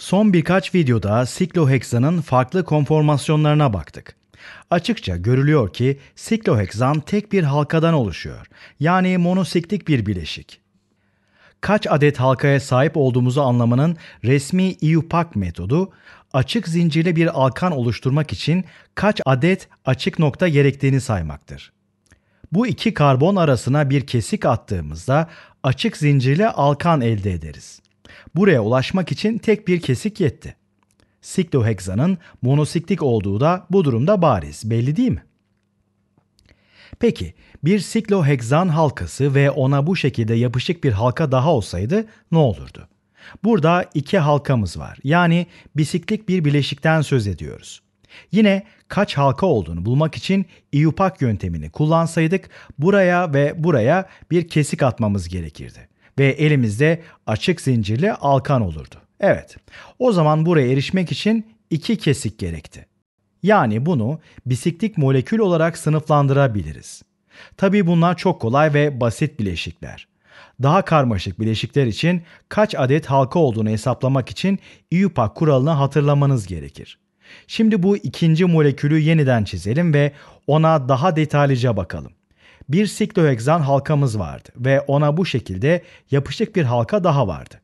Son birkaç videoda sikloheksanın farklı konformasyonlarına baktık. Açıkça görülüyor ki sikloheksan tek bir halkadan oluşuyor. Yani monosiklik bir bileşik. Kaç adet halkaya sahip olduğumuzu anlamanın resmi IUPAC metodu, açık zincirli bir alkan oluşturmak için kaç adet açık nokta gerektiğini saymaktır. Bu iki karbon arasına bir kesik attığımızda açık zincirli alkan elde ederiz. Buraya ulaşmak için tek bir kesik yetti. Siklohexanın monosiklik olduğu da bu durumda bariz, belli değil mi? Peki bir siklohexan halkası ve ona bu şekilde yapışık bir halka daha olsaydı ne olurdu? Burada iki halkamız var. Yani bisiklik bir bileşikten söz ediyoruz. Yine kaç halka olduğunu bulmak için iupak yöntemini kullansaydık buraya ve buraya bir kesik atmamız gerekirdi ve elimizde açık zincirli alkan olurdu. Evet, o zaman buraya erişmek için iki kesik gerekti. Yani bunu bisiklik molekül olarak sınıflandırabiliriz. Tabii bunlar çok kolay ve basit bileşikler. Daha karmaşık bileşikler için kaç adet halka olduğunu hesaplamak için IUPAC kuralını hatırlamanız gerekir. Şimdi bu ikinci molekülü yeniden çizelim ve ona daha detaylıca bakalım bir siklohexan halkamız vardı ve ona bu şekilde yapışık bir halka daha vardı.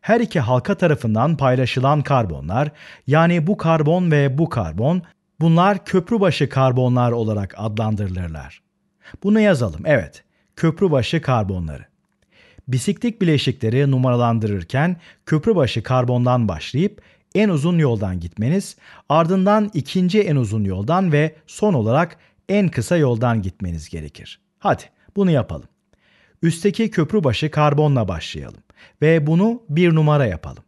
Her iki halka tarafından paylaşılan karbonlar yani bu karbon ve bu karbon bunlar köprübaşı karbonlar olarak adlandırılırlar. Bunu yazalım evet köprübaşı karbonları. Bisiklik bileşikleri numaralandırırken köprübaşı karbondan başlayıp en uzun yoldan gitmeniz, ardından ikinci en uzun yoldan ve son olarak en kısa yoldan gitmeniz gerekir. Hadi bunu yapalım. Üstteki köprü başı karbonla başlayalım ve bunu bir numara yapalım.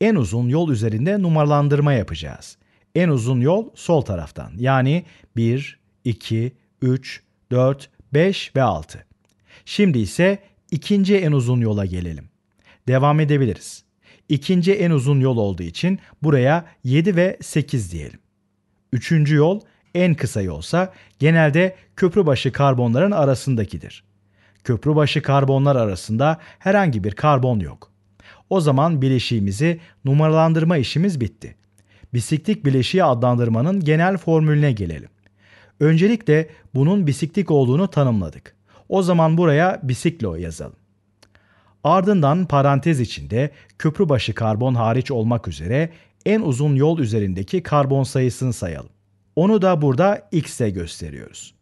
En uzun yol üzerinde numaralandırma yapacağız. En uzun yol sol taraftan yani 1, 2, 3, 4, 5 ve 6. Şimdi ise ikinci en uzun yola gelelim. Devam edebiliriz. İkinci en uzun yol olduğu için buraya 7 ve 8 diyelim. Üçüncü yol en kısayı olsa genelde köprübaşı karbonların arasındakidir. Köprübaşı karbonlar arasında herhangi bir karbon yok. O zaman bileşiğimizi numaralandırma işimiz bitti. Bisiklik bileşiği adlandırmanın genel formülüne gelelim. Öncelikle bunun bisiklik olduğunu tanımladık. O zaman buraya bisiklo yazalım. Ardından parantez içinde köprübaşı karbon hariç olmak üzere en uzun yol üzerindeki karbon sayısını sayalım. Onu da burada x ile gösteriyoruz.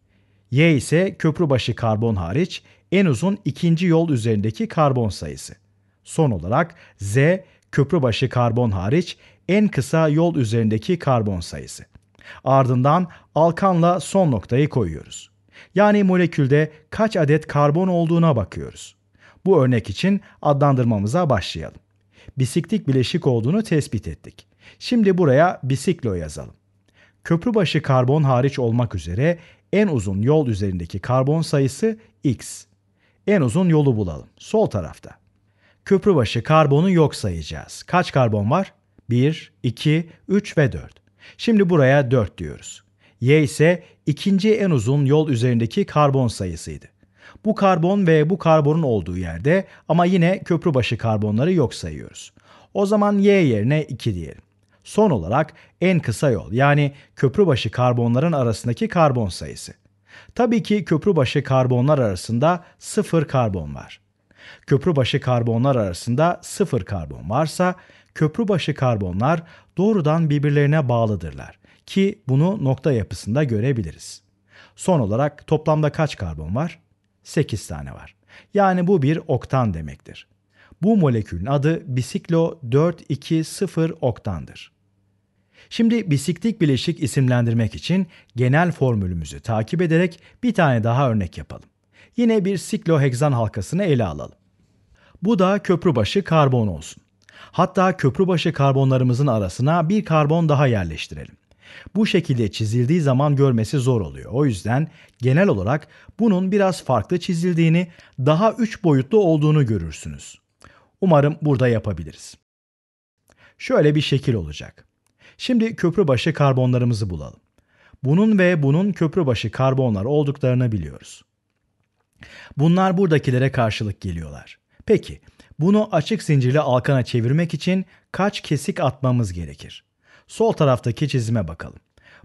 Y ise köprübaşı karbon hariç en uzun ikinci yol üzerindeki karbon sayısı. Son olarak Z köprübaşı karbon hariç en kısa yol üzerindeki karbon sayısı. Ardından alkanla son noktayı koyuyoruz. Yani molekülde kaç adet karbon olduğuna bakıyoruz. Bu örnek için adlandırmamıza başlayalım. Bisiklik bileşik olduğunu tespit ettik. Şimdi buraya bisiklo yazalım. Köprübaşı karbon hariç olmak üzere en uzun yol üzerindeki karbon sayısı x. En uzun yolu bulalım. Sol tarafta. Köprübaşı karbonu yok sayacağız. Kaç karbon var? 1, 2, 3 ve 4. Şimdi buraya 4 diyoruz. Y ise ikinci en uzun yol üzerindeki karbon sayısıydı. Bu karbon ve bu karbonun olduğu yerde ama yine köprübaşı karbonları yok sayıyoruz. O zaman Y yerine 2 diyelim. Son olarak en kısa yol yani köprübaşı karbonların arasındaki karbon sayısı. Tabii ki köprübaşı karbonlar arasında sıfır karbon var. Köprübaşı karbonlar arasında sıfır karbon varsa köprübaşı karbonlar doğrudan birbirlerine bağlıdırlar ki bunu nokta yapısında görebiliriz. Son olarak toplamda kaç karbon var? 8 tane var. Yani bu bir oktan demektir. Bu molekülün adı bisiklo 420 oktandır. Şimdi bisiklik bileşik isimlendirmek için genel formülümüzü takip ederek bir tane daha örnek yapalım. Yine bir sikloheksan halkasını ele alalım. Bu da köprübaşı karbon olsun. Hatta köprübaşı karbonlarımızın arasına bir karbon daha yerleştirelim. Bu şekilde çizildiği zaman görmesi zor oluyor. O yüzden genel olarak bunun biraz farklı çizildiğini, daha üç boyutlu olduğunu görürsünüz. Umarım burada yapabiliriz. Şöyle bir şekil olacak. Şimdi köprübaşı karbonlarımızı bulalım. Bunun ve bunun köprübaşı karbonlar olduklarını biliyoruz. Bunlar buradakilere karşılık geliyorlar. Peki bunu açık zincirli alkana çevirmek için kaç kesik atmamız gerekir? Sol taraftaki çizime bakalım.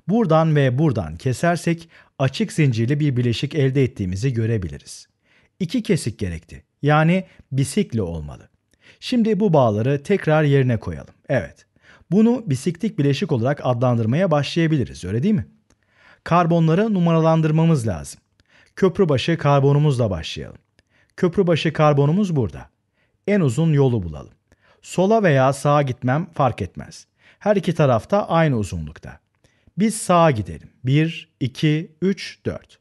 Buradan ve buradan kesersek açık zincirli bir bileşik elde ettiğimizi görebiliriz. İki kesik gerekti. Yani bisikli olmalı. Şimdi bu bağları tekrar yerine koyalım. Evet. Bunu bisiklik bileşik olarak adlandırmaya başlayabiliriz öyle değil mi? Karbonları numaralandırmamız lazım. Köprübaşı başı karbonumuzla başlayalım. Köprübaşı karbonumuz burada. En uzun yolu bulalım. Sola veya sağa gitmem fark etmez. Her iki tarafta aynı uzunlukta. Biz sağa gidelim. 1, 2, 3, 4.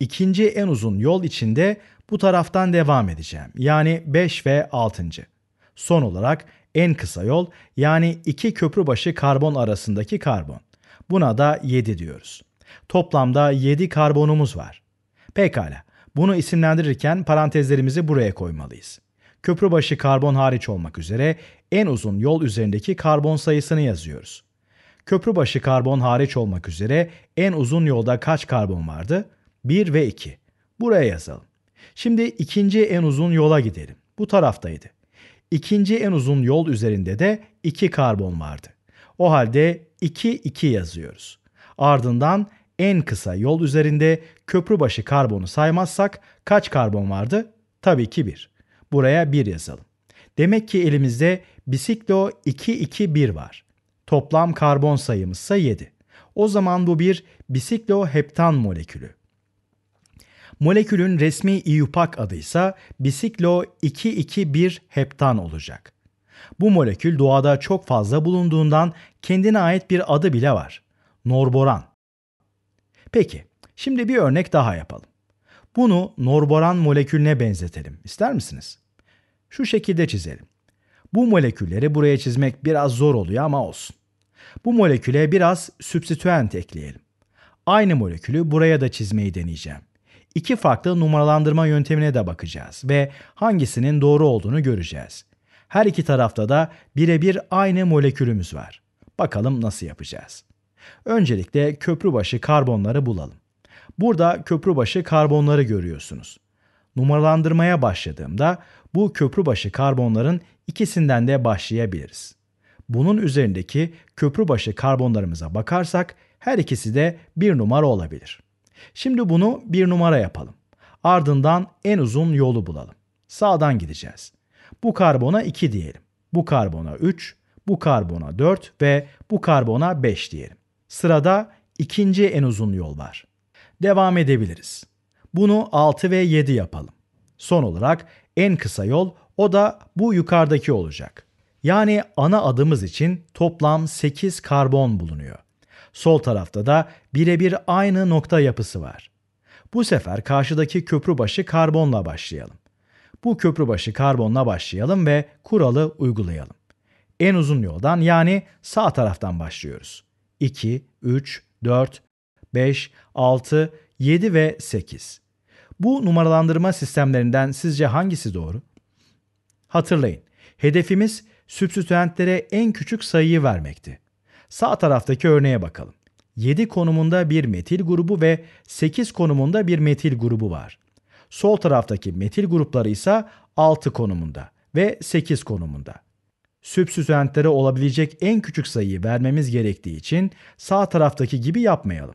İkinci en uzun yol içinde bu taraftan devam edeceğim. Yani 5 ve 6. Son olarak en kısa yol yani iki köprü başı karbon arasındaki karbon. Buna da 7 diyoruz. Toplamda 7 karbonumuz var. Pekala. Bunu isimlendirirken parantezlerimizi buraya koymalıyız. Köprü başı karbon hariç olmak üzere en uzun yol üzerindeki karbon sayısını yazıyoruz. Köprü başı karbon hariç olmak üzere en uzun yolda kaç karbon vardı? 1 ve 2. Buraya yazalım. Şimdi ikinci en uzun yola gidelim. Bu taraftaydı. İkinci en uzun yol üzerinde de 2 karbon vardı. O halde 2-2 yazıyoruz. Ardından en kısa yol üzerinde köprübaşı karbonu saymazsak kaç karbon vardı? Tabii ki 1. Buraya 1 yazalım. Demek ki elimizde bisiklo 2-2-1 var. Toplam karbon sayımızsa 7. O zaman bu bir bisikloheptan molekülü. Molekülün resmi IUPAC adı ise bisiklo 221 heptan olacak. Bu molekül doğada çok fazla bulunduğundan kendine ait bir adı bile var. Norboran. Peki, şimdi bir örnek daha yapalım. Bunu norboran molekülüne benzetelim. İster misiniz? Şu şekilde çizelim. Bu molekülleri buraya çizmek biraz zor oluyor ama olsun. Bu moleküle biraz substituent ekleyelim. Aynı molekülü buraya da çizmeyi deneyeceğim iki farklı numaralandırma yöntemine de bakacağız ve hangisinin doğru olduğunu göreceğiz. Her iki tarafta da birebir aynı molekülümüz var. Bakalım nasıl yapacağız. Öncelikle köprübaşı karbonları bulalım. Burada köprübaşı karbonları görüyorsunuz. Numaralandırmaya başladığımda bu köprübaşı karbonların ikisinden de başlayabiliriz. Bunun üzerindeki köprübaşı karbonlarımıza bakarsak her ikisi de bir numara olabilir. Şimdi bunu bir numara yapalım. Ardından en uzun yolu bulalım. Sağdan gideceğiz. Bu karbona 2 diyelim. Bu karbona 3, bu karbona 4 ve bu karbona 5 diyelim. Sırada ikinci en uzun yol var. Devam edebiliriz. Bunu 6 ve 7 yapalım. Son olarak en kısa yol o da bu yukarıdaki olacak. Yani ana adımız için toplam 8 karbon bulunuyor. Sol tarafta da birebir aynı nokta yapısı var. Bu sefer karşıdaki köprü başı karbonla başlayalım. Bu köprü başı karbonla başlayalım ve kuralı uygulayalım. En uzun yoldan yani sağ taraftan başlıyoruz. 2, 3, 4, 5, 6, 7 ve 8. Bu numaralandırma sistemlerinden sizce hangisi doğru? Hatırlayın, hedefimiz sübstitüentlere en küçük sayıyı vermekti. Sağ taraftaki örneğe bakalım. 7 konumunda bir metil grubu ve 8 konumunda bir metil grubu var. Sol taraftaki metil grupları ise 6 konumunda ve 8 konumunda. Sübsüzentlere olabilecek en küçük sayıyı vermemiz gerektiği için sağ taraftaki gibi yapmayalım.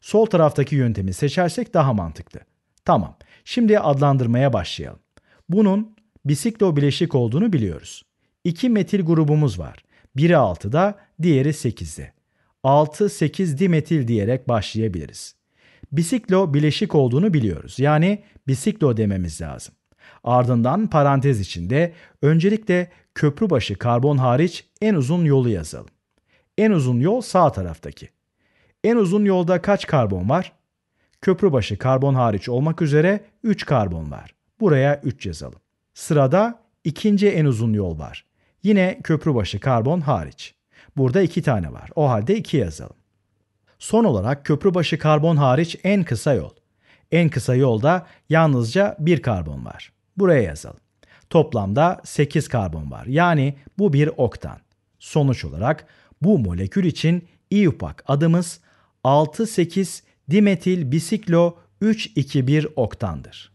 Sol taraftaki yöntemi seçersek daha mantıklı. Tamam, şimdi adlandırmaya başlayalım. Bunun bisiklo bileşik olduğunu biliyoruz. İki metil grubumuz var. Biri 6'da, diğeri 8'de. 6-8 dimetil diyerek başlayabiliriz. Bisiklo bileşik olduğunu biliyoruz. Yani bisiklo dememiz lazım. Ardından parantez içinde öncelikle köprübaşı karbon hariç en uzun yolu yazalım. En uzun yol sağ taraftaki. En uzun yolda kaç karbon var? Köprübaşı karbon hariç olmak üzere 3 karbon var. Buraya 3 yazalım. Sırada ikinci en uzun yol var. Yine köprübaşı karbon hariç. Burada iki tane var. O halde iki yazalım. Son olarak köprübaşı karbon hariç en kısa yol. En kısa yolda yalnızca bir karbon var. Buraya yazalım. Toplamda 8 karbon var. Yani bu bir oktan. Sonuç olarak bu molekül için IUPAC adımız 6-8 dimetil bisiklo 3-2-1 oktandır.